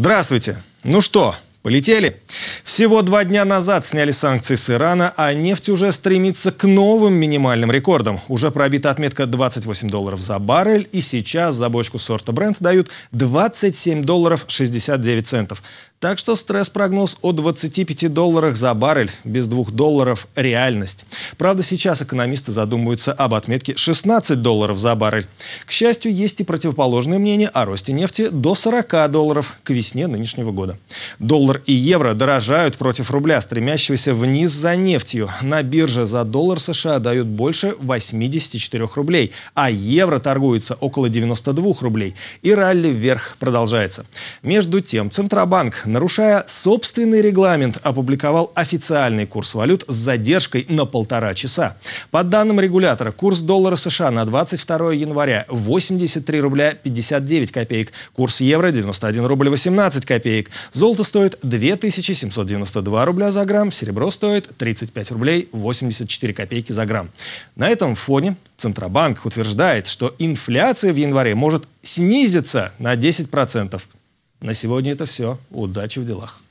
Здравствуйте. Ну что, полетели? Всего два дня назад сняли санкции с Ирана, а нефть уже стремится к новым минимальным рекордам. Уже пробита отметка 28 долларов за баррель, и сейчас за бочку сорта бренд дают 27 долларов 69 центов. Так что стресс-прогноз о 25 долларах за баррель без 2 долларов – реальность. Правда, сейчас экономисты задумываются об отметке 16 долларов за баррель. К счастью, есть и противоположное мнение о росте нефти до 40 долларов к весне нынешнего года. Доллар и евро дорожают против рубля, стремящегося вниз за нефтью. На бирже за доллар США дают больше 84 рублей, а евро торгуется около 92 рублей. И ралли вверх продолжается. Между тем, Центробанк, нарушая собственный регламент, опубликовал официальный курс валют с задержкой на полтора полтора часа. По данным регулятора, курс доллара США на 22 января 83 рубля 59 копеек, курс евро 91 рубль 18 копеек, золото стоит 2792 рубля за грамм, серебро стоит 35 рублей 84 копейки за грамм. На этом фоне Центробанк утверждает, что инфляция в январе может снизиться на 10%. На сегодня это все. Удачи в делах.